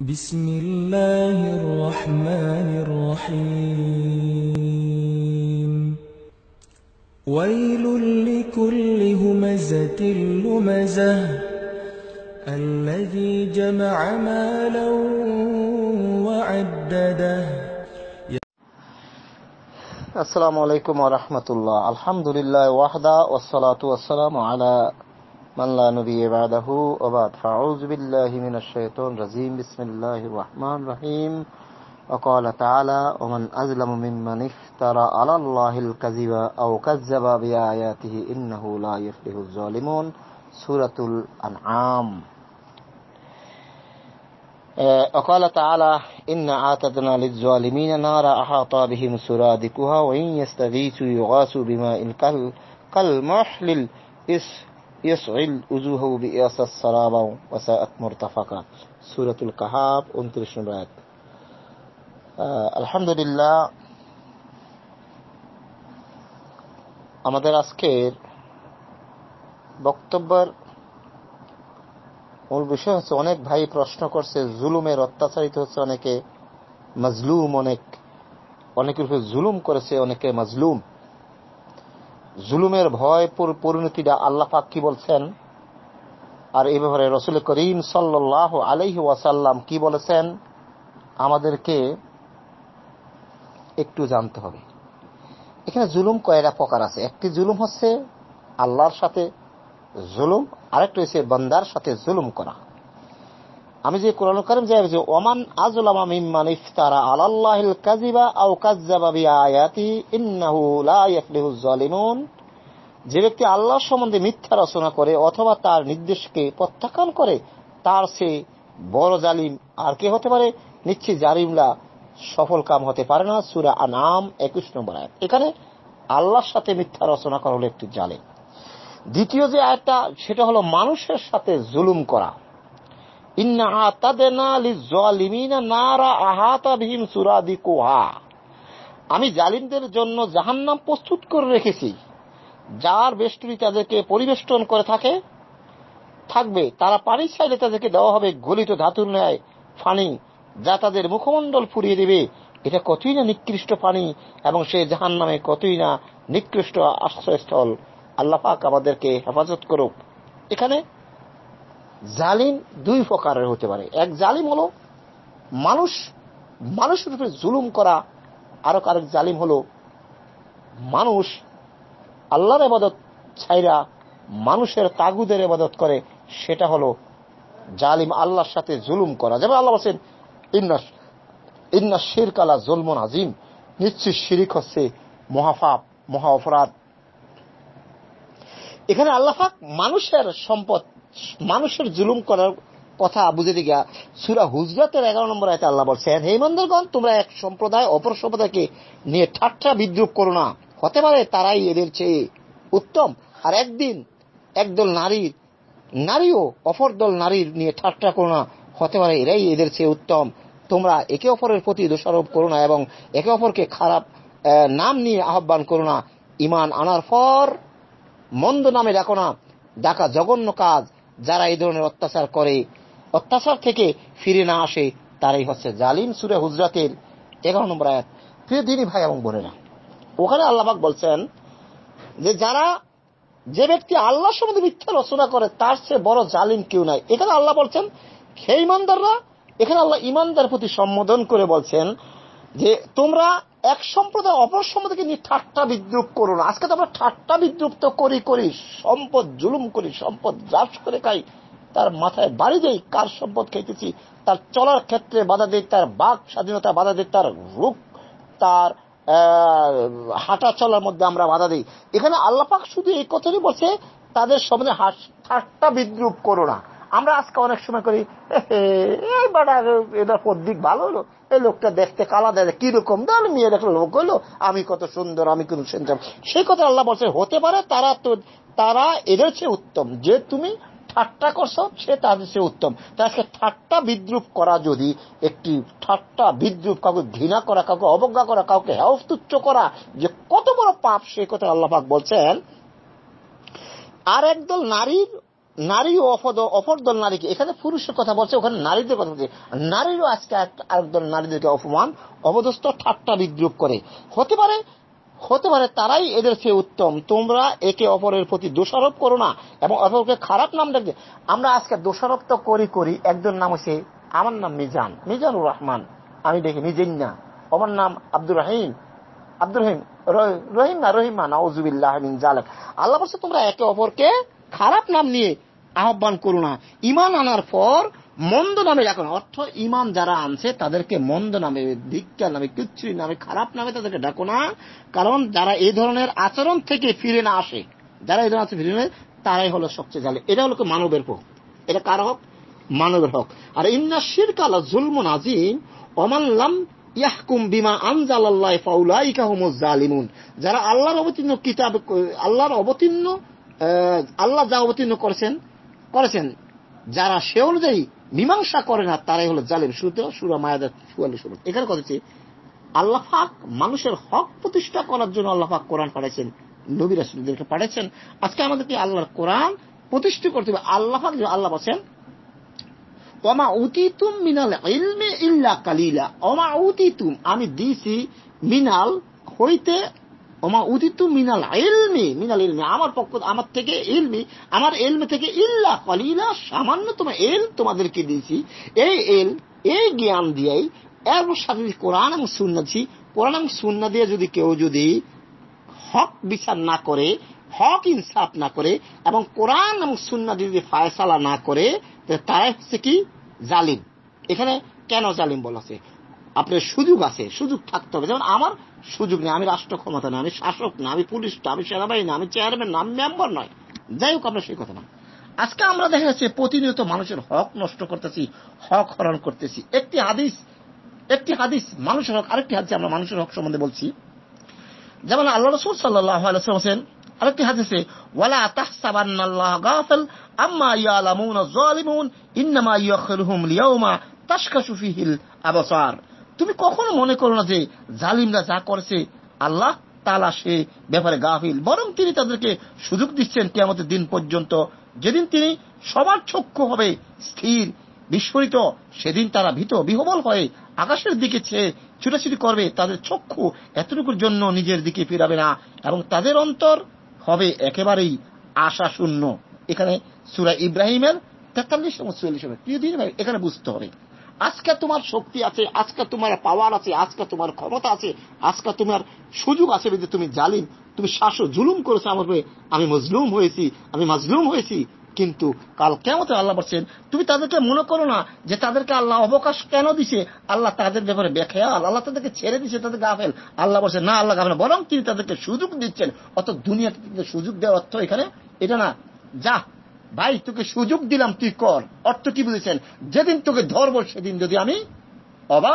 بسم الله الرحمن الرحيم ويل لكل همزة لمزة الذي جمع مالا وعدده السلام عليكم ورحمة الله الحمد لله وحده والصلاة والسلام على من لا نبي بعده وبعد فأعوذ بالله من الشيطان الرجيم بسم الله الرحمن الرحيم وقال تعالى ومن أظلم ممن افترى على الله الكذب أو كذب بآياته إنه لا يفلح الظالمون سورة الأنعام آه، وقال تعالى إن عاتدنا للظالمين نار أحاط بهم سرادكها وإن يستغيثوا يغاثوا بماء كالمحل الإسر আমাদের আজকের বক্তব্যের মূল বিষয় হচ্ছে অনেক ভাই প্রশ্ন করছে জুলুমের অত্যাচারিত হচ্ছে অনেকে মাজলুম অনেক অনেকের উপরে জুলুম করেছে অনেকে মাজলুম জুলুমের ভয় পরিণতিটা আল্লাহ পাক কি বলছেন আর এ ব্যাপারে রসুল করিম সাল্লাহ আলহি ওয়াসাল্লাম কি বলেছেন আমাদেরকে একটু জানতে হবে এখানে জুলুম কয়েকটা প্রকার আছে একটি জুলুম হচ্ছে আল্লাহর সাথে জুলুম আরেকটি হচ্ছে বন্দার সাথে জুলুম করা আমি যে কোরআন করিম যাই বলছি ওমান আজলাম মিম্মান ইফতারা আলাল্লাহিল কাযিবা আও কাযযাবা বিআয়াতি ইন্নাহু লা ইয়াফলিহুজ জালিমুন যে ব্যক্তি আল্লাহ সম্বন্ধে মিথ্যা রচনা করে অথবা তার নির্দেশকে প্রত্যাখ্যান করে তার সে বড় জালিম আর কে হতে পারে নিশ্চিত জালিমরা সফল কাম হতে পারে না সুরা আনাম একুশ নম্বর আয়াত এখানে আল্লাহর সাথে মিথ্যা রচনা করা হলো একটি জালিম দ্বিতীয় যে আয়টা সেটা হলো মানুষের সাথে জুলুম করা আমি জালিমদের জন্য জাহান্নাম প্রস্তুত করে রেখেছি যার বেষ্টনী তাদেরকে পরিবেষ্টন করে থাকে থাকবে তারা পানির সাইডে তাদেরকে দেওয়া হবে গলিত ধাতুর ন্যায় ফানি যা তাদের মুখমণ্ডল ফুরিয়ে দেবে এটা কতই না নিকৃষ্ট পানি এবং সে জাহান নামে কতই না নিকৃষ্ট আশ্রয়স্থল আল্লাহাক আমাদেরকে হেফাজত করুক এখানে জালিম দুই প্রকারের হতে পারে এক জালিম হলো মানুষ মানুষের উপরে জুলুম করা আরো কারেক জালিম হলো মানুষ আল্লাহর এবাদত ছাইরা মানুষের তাগুদের এবাদত করে সেটা হলো জালিম আল্লাহর সাথে জুলুম করা যেমন আল্লাহ বলছেন ইন্না ইন্না কালা জুলমন আজিম নিশ্চিত শিরিক হচ্ছে মহাফাপ মহা অপরাধ এখানে আল্লাহাক মানুষের সম্পদ মানুষের জুলুম করার কথা বুঝে দিকে সুরা হুজরাতের এগারো নম্বর আয়তে আল্লাহ বলছেন হে ইমানদারগণ তোমরা এক সম্প্রদায় অপর সম্প্রদায়কে নিয়ে ঠাট্টা বিদ্রুপ করো না হতে পারে তারাই এদের চেয়ে উত্তম আর একদিন একদল নারীর নারীও অপর দল নারীর নিয়ে ঠাট্টা করো না হতে পারে এরাই এদের চেয়ে উত্তম তোমরা একে অপরের প্রতি দোষারোপ করো না এবং একে অপরকে খারাপ নাম নিয়ে আহ্বান করো না ইমান আনার পর মন্দ নামে ডাকো না ডাকা জঘন্য কাজ যারা এই ধরনের অত্যাচার করে অত্যাচার থেকে ফিরে না আসে তারাই হচ্ছে জালিম সুরে হুজরাতের এগারো নম্বর আয়াত প্রিয় দিনী ভাই এবং বোনেরা ওখানে আল্লাহবাক বলছেন যে যারা যে ব্যক্তি আল্লাহ সম্বন্ধে মিথ্যা রচনা করে তার চেয়ে বড় জালিম কেউ নাই এখানে আল্লাহ বলছেন হে ইমানদাররা এখানে আল্লাহ ইমানদার প্রতি সম্বোধন করে বলছেন যে তোমরা এক সম্প্রদায় অপর সম্প্রদায়কে নিয়ে ঠাট্টা বিদ্রুপ করো না আজকে তো আমরা ঠাট্টা বিদ্রুপ তো করি করি সম্পদ জুলুম করি সম্পদ গ্রাস করে খাই তার মাথায় বাড়ি দেয় কার সম্পদ খেতেছি তার চলার ক্ষেত্রে বাধা দেয় তার বাক স্বাধীনতা বাধা দেয় তার রূপ তার হাঁটা চলার মধ্যে আমরা বাধা দিই এখানে আল্লাপাক শুধু এই কথাই বলছে তাদের সম্বন্ধে ঠাট্টা বিদ্রুপ করো না আমরা আজকে অনেক সময় করি এবার এটার পদ্দিক ভালো হলো এই লোকটা দেখতে কালা দেয় কিরকম দল মেয়ে দেখলো লোক হলো আমি কত সুন্দর আমি কিন্তু সেন্টার সেই কথা আল্লাহ বলছে হতে পারে তারা তো তারা এদের চেয়ে উত্তম যে তুমি ঠাট্টা করছ সে তাদের চেয়ে উত্তম তাই আজকে ঠাট্টা বিদ্রুপ করা যদি একটি ঠাট্টা বিদ্রুপ কাউকে ঘৃণা করা কাউকে অবজ্ঞা করা কাউকে হেউফ করা যে কত বড় পাপ সে কথা আল্লাহাক বলছেন আর একদল নারীর নারী ও অপর দল নারীকে এখানে পুরুষের কথা বলছে ওখানে নারীদের কথা বলছে নারীরও আজকে আরেকদল নারীদেরকে অপমান অবদস্ত ঠাট্টা বিদ্রুপ করে হতে পারে হতে পারে তারাই এদের চেয়ে উত্তম তোমরা একে অপরের প্রতি দোষারোপ করো না এবং অপরকে খারাপ নাম ডাকবে আমরা আজকে দোষারোপ তো করি করি একজন নাম হচ্ছে আমার নাম মিজান মিজানুর রহমান আমি দেখি নিজেই না আমার নাম আব্দুর রাহিম আব্দুর রহিম রহিম না রহিমা না ওজুবিল্লাহ জালেক আল্লাহ বলছে তোমরা একে অপরকে খারাপ নাম নিয়ে আহ্বান করো না ইমান আনার পর মন্দ নামে রাখো অর্থ ইমান যারা আনছে তাদেরকে মন্দ নামে ধিক্কার নামে কিচ্ছু নামে খারাপ নামে তাদেরকে ডাকো না কারণ যারা এই ধরনের আচরণ থেকে ফিরে না আসে যারা এই ধরনের ফিরে না তারাই হলো সবচেয়ে জালে এটা হলো মানবের হক এটা কার হোক মানবের হোক আর ইন্না শিরকাল জুলম নাজিম অমাল্লাম ইয়াহকুম বিমা আনজাল আল্লাহ ফাউলাই কাহমুজ জালিমুন যারা আল্লাহর অবতীর্ণ কিতাব আল্লাহর অবতীর্ণ আল্লাহ যা অবতীর্ণ করেছেন করেছেন যারা সে অনুযায়ী মীমাংসা করে না তারাই হলো জালেম শুরুতে সুরা মায়াদের চুয়াল্লিশ এখানে কথা হচ্ছে আল্লাহ মানুষের হক প্রতিষ্ঠা করার জন্য আল্লাহ কোরআন পাঠাইছেন নবী রাসুলদেরকে পাঠাইছেন আজকে আমাদেরকে আল্লাহর কোরআন প্রতিষ্ঠা করতে হবে আল্লাহ আল্লাহ বলছেন অমা উতিতুম মিনাল ইলমে ইল্লা কালিলা অমা উতিতুম আমি দিছি মিনাল হইতে ওমা উদিত মিনাল এলমি মিনাল এলমি আমার পক্ষ আমার থেকে এলমি আমার এলমে থেকে ইল্লা কলিলা সামান্য তোমার এল তোমাদেরকে দিয়েছি এই এল এই জ্ঞান দিয়েই এর সাথে যদি কোরআন এবং সুন্না কোরআন এবং শূন্য দিয়ে যদি কেউ যদি হক বিচার না করে হক ইনসাফ না করে এবং কোরআন এবং সুন্না যদি ফায়সালা না করে তারা হচ্ছে কি জালিম এখানে কেন জালিম বলা আপনার সুযোগ আছে সুযোগ থাকতে হবে যেমন আমার সুযোগ নেই আমি রাষ্ট্র ক্ষমতা নেই আমি শাসক না আমি পুলিশ না আমি সেনাবাহিনী না আমি চেয়ারম্যান না আমি মেম্বার নয় যাই হোক আমরা সেই কথা না আজকে আমরা দেখা যাচ্ছে প্রতিনিয়ত মানুষের হক নষ্ট করতেছি হক হরণ করতেছি একটি হাদিস একটি হাদিস মানুষের হক আরেকটি হাদিস আমরা মানুষের হক সম্বন্ধে বলছি যেমন আল্লাহ রসুল সাল্লাম হোসেন আরেকটি হাদিসে ওয়ালা তাহসাবান্নাল্লাহ গাফিল আম্মা ইয়ালামুনা যালিমুন ইন্নামা ইয়াখরুহুম লিয়াউমা তাশকাশু ফিহিল আবসার তুমি কখনো মনে করো না যে জালিমরা যা করেছে আল্লাহ তালা সে ব্যাপারে গাফিল বরং তিনি তাদেরকে সুযোগ দিচ্ছেন কেয়ামতের দিন পর্যন্ত যেদিন তিনি সবার চক্ষু হবে স্থির বিস্ফোরিত সেদিন তারা ভীত বিহবল হয়ে আকাশের দিকে ছেড়ে ছুটাছুটি করবে তাদের চক্ষু এতটুকুর জন্য নিজের দিকে ফিরাবে না এবং তাদের অন্তর হবে একেবারেই আশা শূন্য এখানে সুরা ইব্রাহিমের তেতাল্লিশ এবং চুয়াল্লিশ হবে প্রিয় দিন এখানে বুঝতে হবে আজকে তোমার শক্তি আছে আজকে তোমার পাওয়ার আছে আজকে তোমার ক্ষমতা আছে আজকে তোমার সুযোগ আছে যদি তুমি জালিম তুমি শাসক জুলুম করেছো আমার হয়ে আমি মজলুম হয়েছি আমি মজলুম হয়েছি কিন্তু কাল কেমন আল্লাহ বলছেন তুমি তাদেরকে মনে করো না যে তাদেরকে আল্লাহ অবকাশ কেন দিছে আল্লাহ তাদের ব্যাপারে বেখেয়াল আল্লাহ তাদেরকে ছেড়ে দিছে তাদের গাফেল আল্লাহ বলছে না আল্লাহ গাফেল বরং তিনি তাদেরকে সুযোগ দিচ্ছেন অত দুনিয়াতে সুযোগ দেওয়ার অর্থ এখানে এটা না যা ভাই তোকে সুযোগ দিলাম তুই কর অর্থ কি বুঝেছেন যেদিন তোকে ধরবো সেদিন যদি আমি অবা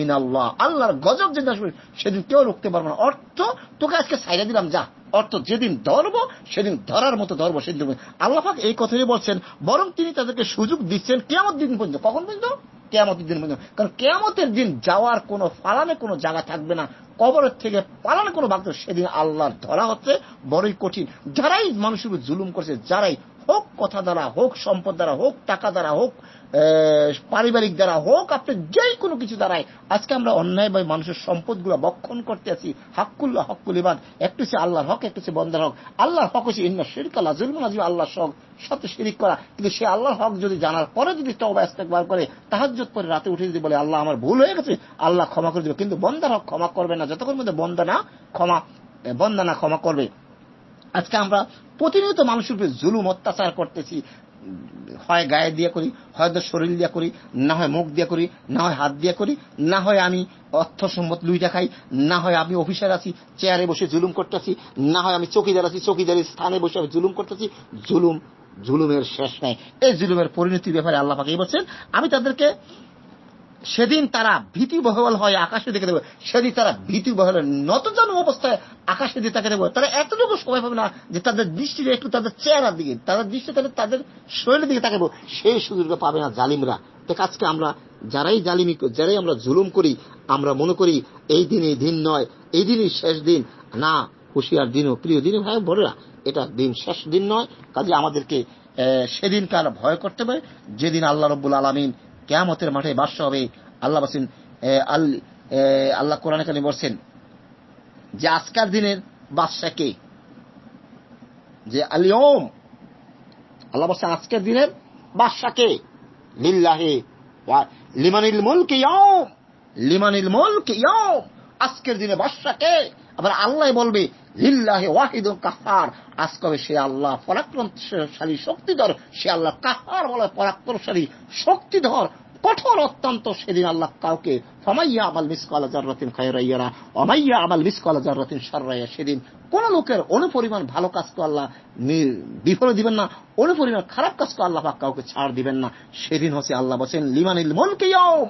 মিনাল্লাহ আল্লাহর গজব যেদিন আসবে সেদিন কেউ রুখতে পারবো না অর্থ তোকে আজকে সাইডে দিলাম যা অর্থ যেদিন ধরবো সেদিন ধরার মতো ধরবো সেদিন আল্লাহাক এই কথাই বলছেন বরং তিনি তাদেরকে সুযোগ দিচ্ছেন কেমন দিন পর্যন্ত কখন পর্যন্ত কেয়ামতের দিন পর্যন্ত কারণ কেয়ামতের দিন যাওয়ার কোনো পালানে কোনো জায়গা থাকবে না কবরের থেকে পালানো কোনো বাক্য সেদিন আল্লাহর ধরা হচ্ছে বড়ই কঠিন যারাই মানুষের জুলুম করছে যারাই হোক কথা দ্বারা হোক সম্পদ দ্বারা হোক টাকা দ্বারা হোক পারিবারিক দ্বারা হোক আপনি যেই কোনো কিছু দ্বারাই আজকে আমরা অন্যায়ভাবে মানুষের গুলো বক্ষণ করতে আছি হাক্কুল্লা হক্কুল ইবাদ একটু সে আল্লাহর হক একটু সে বন্ধার হক আল্লাহর হক হচ্ছে ইন্না শিরকাল্লা জুলমান আজিম আল্লাহর হক সাথে শিরিক করা কিন্তু সে আল্লাহর হক যদি জানার পরে যদি তবা একবার করে তাহাজ্জত করে রাতে উঠে যদি বলে আল্লাহ আমার ভুল হয়ে গেছে আল্লাহ ক্ষমা করে দিবে কিন্তু বন্ধার হক ক্ষমা করবে না যতক্ষণ মধ্যে বন্দনা ক্ষমা বন্দনা ক্ষমা করবে আজকে আমরা প্রতিনিয়ত মানুষের উপরে জুলুম অত্যাচার করতেছি হয় গায়ে দিয়ে করি হয়তো শরীর দিয়ে করি না হয় মুখ দিয়ে করি না হয় হাত দিয়ে করি না হয় আমি অর্থ সম্মত লুই দেখাই না হয় আমি অফিসার আছি চেয়ারে বসে জুলুম করতেছি না হয় আমি চকিদার আছি চকিদারের স্থানে বসে আমি জুলুম করতেছি জুলুম জুলুমের শেষ নাই এই জুলুমের পরিণতির ব্যাপারে আল্লাহ পাকেই বলছেন আমি তাদেরকে সেদিন তারা ভীতি বহল হয় আকাশে দেখে দেবে সেদিন তারা ভীতি বহল নত যেন অবস্থায় আকাশে দিয়ে তাকে দেবে তারা এতটুকু সময় পাবে না যে তাদের দৃষ্টি একটু তাদের চেহারার দিকে তাদের দৃষ্টি তাহলে তাদের শরীরের দিকে তাকাবো সেই সুযোগটা পাবে না জালিমরা তো আজকে আমরা যারাই জালিমি যারাই আমরা জুলুম করি আমরা মনে করি এই দিনই দিন নয় এই দিনই শেষ দিন না হুশিয়ার দিনও প্রিয় দিনও ভাই না এটা দিন শেষ দিন নয় কাজে আমাদেরকে সেদিনকার ভয় করতে হবে যেদিন আল্লাহ রব্বুল আলমিন কেয়ামতের মাঠে বাস্য হবে আল্লাহ বাসিন আল্লাহ কোরআন এখানে বলছেন যে আজকার দিনের বাদশাহ কে যে ওম আল্লাহ বলছেন আজকের দিনের বাদশাহ কে লিল্লাহে লিমানিল মুলক ইয়ম লিমানিল মুলক ইয়ম আজকের দিনে বাদশাকে আবার আল্লাহ বলবে হিল্লাহে ওয়াহিদ কাহার আজ কবে সে আল্লাহ পরাক্রমশালী শক্তিধর সে আল্লাহ কাহার বলে পরাক্রমশালী শক্তিধর কঠোর অত্যন্ত সেদিন আল্লাহ কাউকে সেদিন কোন লোকের অনুপরিমাণ ভালো কাজ করে আল্লাহ বিফল দিবেন না অনুপরিমাণ খারাপ কাজ করে আল্লাহ পাক কাউকে ছাড় দিবেন না সেদিন হচ্ছে আল্লাহ বলছেন লিমানিল মনকে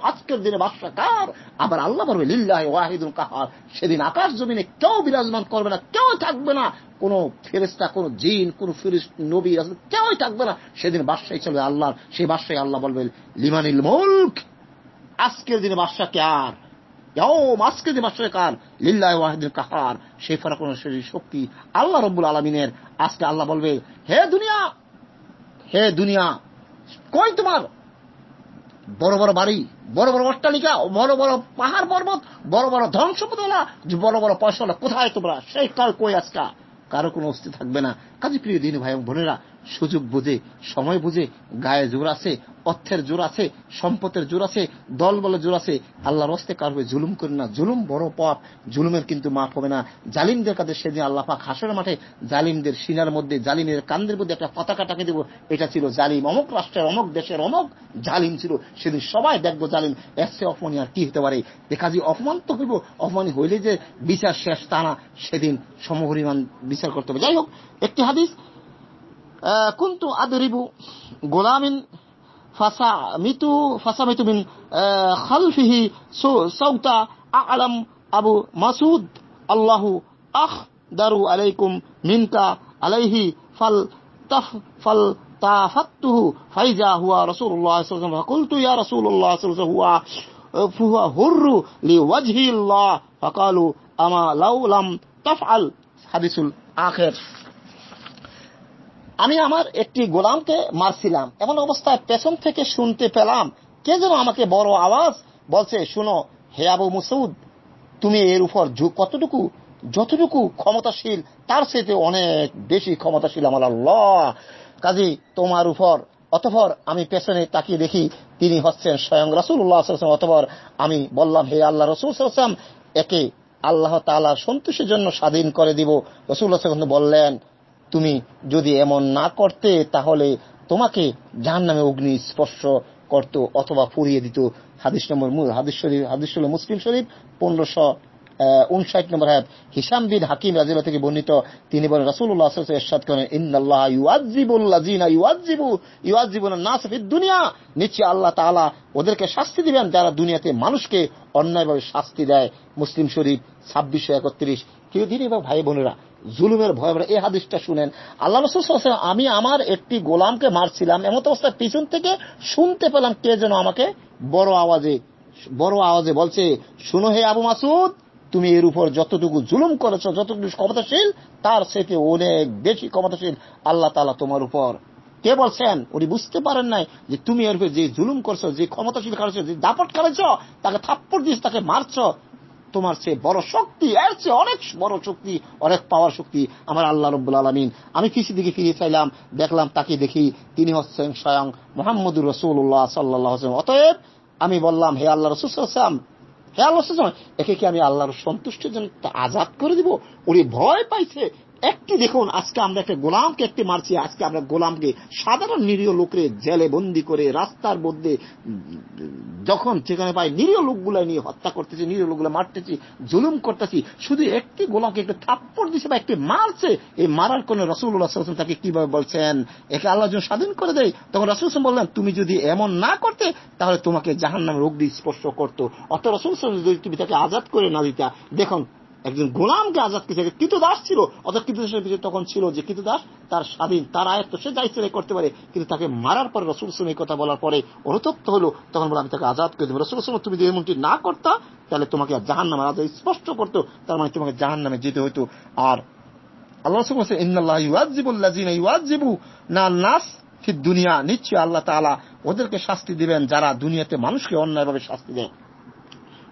আজকের দিনে বাদশা কার আবার আল্লাহ বলবে লিল্লাহ ওয়াহিদুল কাহার সেদিন আকাশ জমিনে কেউ বিরাজমান করবে না কেউ থাকবে না কোন ফেরেস্তা কোন জিন কোন ফিরিস নবী কেউই থাকবে না সেদিন বাদশাহী চলবে আল্লাহর সেই বাদশাহী আল্লাহ বলবে লিমানিল মুল্ক আজকের দিনে বাদশাহ কে আর আজকের দিনে বাদশাহ কার লিল্লাহ ওয়াহিদুল কাহার সেই ফরাকুন শক্তি আল্লাহ রব্বুল আলমিনের আজকে আল্লাহ বলবে হে দুনিয়া হে দুনিয়া কই তোমার বড় বড় বাড়ি বড় বড় অট্টালিকা বড় বড় পাহাড় পর্বত বড় বড় ধ্বংস ধ্বংসপতলা বড় বড় পয়সা কোথায় তোমরা সেই কাল কই আজকা কারো কোনো অস্তি থাকবে না কাজে প্রিয় দিন ভাই বোনেরা সুযোগ বুঝে সময় বুঝে গায়ে জোর আছে অর্থের জোর আছে সম্পদের জোর আছে দল বলে জোর আছে আল্লাহ রস্তে কার হয়ে জুলুম করে না জুলুম বড় পাপ জুলুমের কিন্তু মাফ হবে না জালিমদের কাছে সেদিন আল্লাহ পাক হাসের মাঠে জালিমদের সিনার মধ্যে জালিমের কান্দের মধ্যে একটা পতাকা টাকে দেবো এটা ছিল জালিম অমুক রাষ্ট্রের অমুক দেশের অমুক জালিম ছিল সেদিন সবাই দেখবো জালিম এসে অপমানি আর কি হতে পারে কাজে অপমান তো হইব অপমানি হইলে যে বিচার শেষ তা না সেদিন সমপরিমাণ বিচার করতে হবে যাই হোক একটি হাদিস آه، كنت أضرب غلام فصمت فصمت من آه، خلفه صوت أعلم أبو مسعود الله أخدر عليكم منك عليه فالتف فالتفته فإذا هو رسول الله صلى الله عليه وسلم فقلت يا رسول الله صلى الله عليه وسلم هو فهو هر لوجه الله فقالوا أما لو لم تفعل حديث الآخر আমি আমার একটি গোলামকে মারছিলাম এমন অবস্থায় পেছন থেকে শুনতে পেলাম কে যেন আমাকে বড় আওয়াজ বলছে শুনো হে আবু মুসৌদ তুমি এর উপর কতটুকু যতটুকু ক্ষমতাশীল তার সাথে অনেক বেশি ক্ষমতাশীল আমার ল কাজী তোমার উপর অতপর আমি পেছনে তাকিয়ে দেখি তিনি হচ্ছেন স্বয়ং রসুল্লাহাম অতপর আমি বললাম হে আল্লাহ রসুল একে আল্লাহ তালা সন্তোষের জন্য স্বাধীন করে দিব রসুল্লাহ বললেন তুমি যদি এমন না করতে তাহলে তোমাকে যার নামে অগ্নি স্পর্শ করত অথবা পুড়িয়ে দিত হাদিস নম্বর হাদিস শরীফ হাদিস মুসলিম শরীফ পনেরোশো উনষাট নম্বর হাকিম রাজিবা থেকে বর্ণিত তিনি বলেন রাসুল্লাহ এরশাদ করেন ইন্দাল্লাহ ইউআজিবুল্লাজিনা ইউআজিবু দুনিয়া নিশ্চয় আল্লাহ তাআলা ওদেরকে শাস্তি দিবেন যারা দুনিয়াতে মানুষকে অন্যায়ভাবে শাস্তি দেয় মুসলিম শরীফ ছাব্বিশশো একত্রিশ কেউ দিন ভাই বোনেরা জুলুমের ভয় আমরা এই হাদিসটা শুনেন আল্লাহ রসুল আমি আমার একটি গোলামকে মারছিলাম এমন অবস্থায় পিছন থেকে শুনতে পেলাম কে যেন আমাকে বড় আওয়াজে বড় আওয়াজে বলছে শুনো হে আবু মাসুদ তুমি এর উপর যতটুকু জুলুম করেছ যতটুকু ক্ষমতাশীল তার সেটি অনেক বেশি ক্ষমতাশীল আল্লাহ তালা তোমার উপর কে বলছেন উনি বুঝতে পারেন নাই যে তুমি এর উপর যে জুলুম করছো যে ক্ষমতাশীল করেছো যে দাপট করেছ তাকে থাপ্পড় দিস তাকে মারছ তোমার চেয়ে বড় শক্তি এর চেয়ে অনেক বড় শক্তি অনেক পাওয়ার শক্তি আমার আল্লাহ রব্বুল আলমিন আমি কৃষি দিকে ফিরে চাইলাম দেখলাম তাকে দেখি তিনি হচ্ছেন স্বয়ং মোহাম্মদুর রসুল্লাহ সাল্লাহ অতএব আমি বললাম হে আল্লাহ রসুলাম হে আল্লাহ একে কি আমি আল্লাহর সন্তুষ্টির জন্য আজাদ করে দিব উনি ভয় পাইছে একটি দেখুন আজকে আমরা একটা গোলামকে একটি মারছি আজকে আমরা গোলামকে সাধারণ নিরীহ লোকরে জেলে বন্দি করে রাস্তার মধ্যে যখন সেখানে পাই নিরীহ লোকগুলো নিয়ে হত্যা করতেছি নিরীহ লোকগুলো মারতেছি জুলুম করতেছি শুধু একটি গোলামকে একটু থাপ্পড় দিছে বা একটি মারছে এই মারার কোন রসুল্লাহ তাকে কিভাবে বলছেন একে আল্লাহ যখন স্বাধীন করে দেয় তখন রসুল বললেন তুমি যদি এমন না করতে তাহলে তোমাকে জাহান নামে রোগ দিয়ে স্পর্শ করতো অর্থাৎ রসুল যদি তুমি তাকে আজাদ করে না দিতা দেখুন একজন গোলামকে আজাদ কৃত দাস ছিল অর্থাৎ দাসের পিছিয়ে তখন ছিল যে দাস তার স্বাধীন তার আয়ত্ত সে দায়িত্ব ইচ্ছে করতে পারে কিন্তু তাকে মারার পরে রসুল সুম এই কথা বলার পরে অনুতপ্ত হলো তখন বলে আমি তাকে আজাদ করে দেবো রসুল সুম তুমি যদি এমনটি না করতা তাহলে তোমাকে জাহান নামে আজাদ স্পষ্ট করতো তার মানে তোমাকে জাহান নামে যেতে হতো আর আল্লাহ রসুল বলছে ইন্নাল্লাহ ইউয়াজিবুল্লাজিনা ইউয়াজিবু না নাস দুনিয়া নিশ্চয় আল্লাহ তালা ওদেরকে শাস্তি দিবেন যারা দুনিয়াতে মানুষকে অন্যায়ভাবে শাস্তি দেয়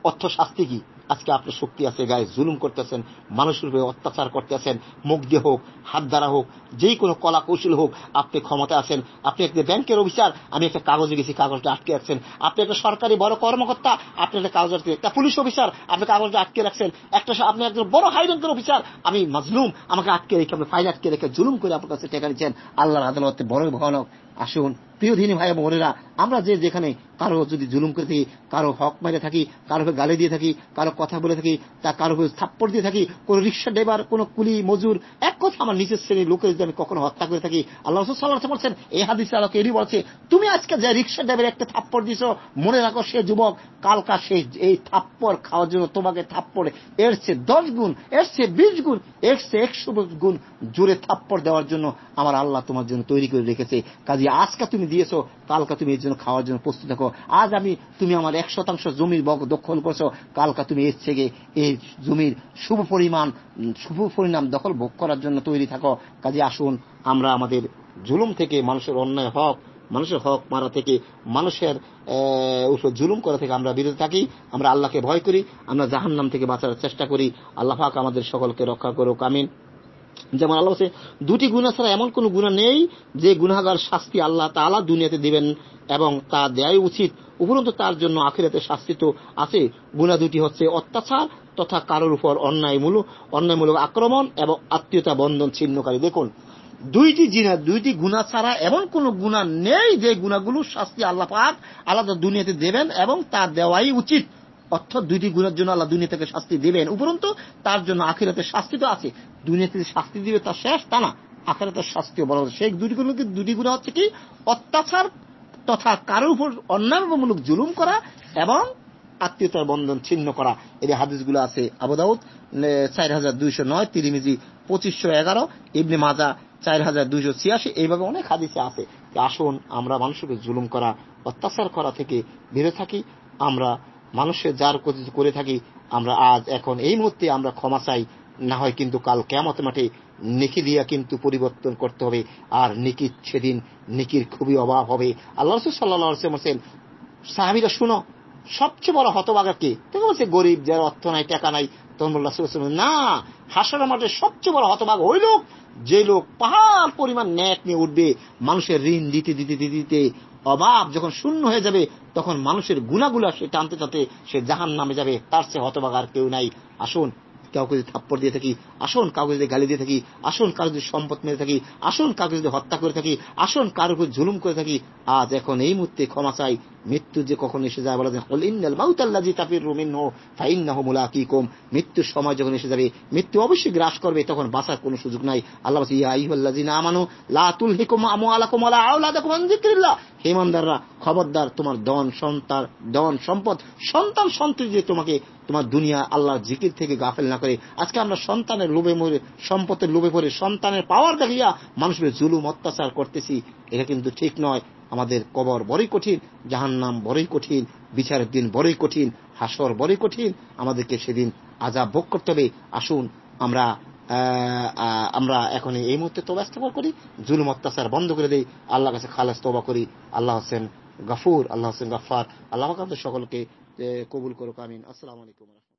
অর্থ শাস্তি কি আজকে আপনার শক্তি আছে গায়ে জুলুম করতেছেন মানুষের হয়ে অত্যাচার করতেছেন মুখ দিয়ে হোক হাত দ্বারা হোক যেই কোনো কলা কৌশল হোক আপনি ক্ষমতা আছেন আপনি একটা ব্যাংকের অফিসার আমি একটা কাগজে গেছি কাগজটা আটকে রাখছেন আপনি একটা সরকারি বড় কর্মকর্তা আপনি একটা কাগজ আটকে একটা পুলিশ অফিসার আপনি কাগজটা আটকে রাখছেন একটা আপনি একজন বড় হাই ব্যাংকের অফিসার আমি মাজলুম আমাকে আটকে রেখে আপনি ফাইল আটকে রেখে জুলুম করে আপনার কাছে টেকা নিচ্ছেন আল্লাহর আদালতে বড় ভয়ানক আসুন প্রিয় দিনী ভাই বোনেরা আমরা যে যেখানে কারো যদি জুলুম করে থাকি কারো হক মারে থাকি কারো গালে দিয়ে থাকি কারো কথা বলে থাকি তা কারো থাপ্পর দিয়ে থাকি কোন রিক্সা ড্রাইভার কোন কুলি মজুর এক কথা আমার নিচের শ্রেণীর লোকের যদি আমি কখনো হত্যা করে থাকি আল্লাহ সাল্লাহ বলছেন এ হাদিস আলোকে এরই বলছে তুমি আজকে যে রিক্সা ড্রাইভার একটা থাপ্পড় দিছ মনে রাখো সে যুবক কালকা সে এই থাপ্পড় খাওয়ার জন্য তোমাকে থাপ্পড়ে এর সে দশ গুণ এর সে বিশ গুণ এর সে একশো গুণ জোরে থাপ্পড় দেওয়ার জন্য আমার আল্লাহ তোমার জন্য তৈরি করে রেখেছে কাজ কাজে আজকে তুমি দিয়েছো কালকা তুমি এর জন্য খাওয়ার জন্য প্রস্তুত থাকো আজ আমি তুমি আমার এক শতাংশ জমির দখল করছো কালকা তুমি এর থেকে এই জমির শুভ পরিমাণ শুভ পরিণাম দখল ভোগ করার জন্য তৈরি থাকো কাজে আসুন আমরা আমাদের জুলুম থেকে মানুষের অন্যায় হক মানুষের হক মারা থেকে মানুষের জুলুম করা থেকে আমরা বিরত থাকি আমরা আল্লাহকে ভয় করি আমরা জাহান্নাম থেকে বাঁচার চেষ্টা করি আল্লাহ আমাদের সকলকে রক্ষা করুক আমিন যেমন আল্লাহ বলছে দুটি গুণা ছাড়া এমন কোন গুণা নেই যে গুণাগার শাস্তি আল্লাহ তালা দুনিয়াতে দিবেন এবং তা দেয় উচিত উপরন্ত তার জন্য আখিরাতে শাস্তি তো আছে গুণা দুটি হচ্ছে অত্যাচার তথা কারোর উপর অন্যায়মূলক অন্যায়মূলক আক্রমণ এবং আত্মীয়তা বন্ধন ছিন্নকারী দেখুন দুইটি জিনা দুইটি গুণা ছাড়া এমন কোন গুণা নেই যে গুণাগুলো শাস্তি আল্লাহ পাক আলাদা দুনিয়াতে দেবেন এবং তা দেওয়াই উচিত অর্থাৎ দুইটি গুণের জন্য আল্লাহ দুনিয়াতে শাস্তি দেবেন উপরন্তু তার জন্য আখিরাতের শাস্তি তো আছে দুনিয়াতে শাস্তি দিবে তার শেষ তা না আখিরাতের শাস্তিও বলা হচ্ছে সেই দুটি গুণ দুটি গুণ হচ্ছে কি অত্যাচার তথা কারোর উপর অন্যান্যমূলক জুলুম করা এবং আত্মীয়তার বন্ধন ছিন্ন করা এই হাদিসগুলো আছে আবুদাউদ চার হাজার দুইশো নয় তিরিমিজি পঁচিশশো এগারো ইবনে মাজা চার হাজার দুইশো ছিয়াশি এইভাবে অনেক হাদিসে আছে আসুন আমরা মানুষকে জুলুম করা অত্যাচার করা থেকে বেড়ে থাকি আমরা মানুষের যার কথিত করে থাকি আমরা আজ এখন এই মুহূর্তে আমরা ক্ষমা চাই না হয় কিন্তু কাল কেমত মাঠে নিকি দিয়া কিন্তু পরিবর্তন করতে হবে আর নিকির সেদিন নিকির খুবই অভাব হবে আল্লাহ রসুল সাল্লাহ হোসেন সাহাবিরা শুনো সবচেয়ে বড় হতবাগা কে তাকে বলছে গরিব যার অর্থ নাই টাকা নাই তখন না হাসার মাঠে সবচেয়ে বড় হতবাগ ওই লোক যে লোক পাহাড় পরিমাণ ন্যাক নিয়ে উঠবে মানুষের ঋণ দিতে দিতে দিতে দিতে অভাব যখন শূন্য হয়ে যাবে তখন মানুষের গুণাগুলা সে টানতে টানতে সে জাহান নামে যাবে তার সে হতবাগার কেউ নাই আসুন কাউকে যদি থাপ্পড় দিয়ে থাকি আসুন কাউকে যদি গালি দিয়ে থাকি আসুন কারো যদি সম্পদ মেরে থাকি আসুন কাউকে যদি হত্যা করে থাকি আসুন কারোর উপর জুলুম করে থাকি আজ এখন এই মুহূর্তে ক্ষমা চাই মৃত্যু যে কখন এসে যায় বলা যায় মৃত্যুর সময় যখন এসে যাবে মৃত্যু অবশ্যই গ্রাস করবে তখন বাসার কোনো সুযোগ নাই আল্লাহ হেমানদাররা খবরদার তোমার দন সন্তান দন সম্পদ সন্তান সন্তান যে তোমাকে তোমার দুনিয়া আল্লাহর জিকির থেকে গাফেল না করে আজকে আমরা সন্তানের লোভে মরে সম্পদের লোভে পড়ে সন্তানের পাওয়ার দেখিয়া মানুষের জুলুম অত্যাচার করতেছি এটা কিন্তু ঠিক নয় আমাদের কবর বড়ই কঠিন জাহান্নাম বড়ই কঠিন বিচারের দিন বড়ই কঠিন হাসর বড়ই কঠিন আমাদেরকে সেদিন আজাব ভোগ করতে হবে আসুন আমরা আমরা এখন এই মুহূর্তে তো ব্যস্ত করি জুলুম অত্যাচার বন্ধ করে দিই আল্লাহ কাছে খালাস তোবা করি আল্লাহ হোসেন গাফুর আল্লাহ হোসেন গাফার আল্লাহ সকলকে কবুল করুক আমিন আসসালাম আলাইকুম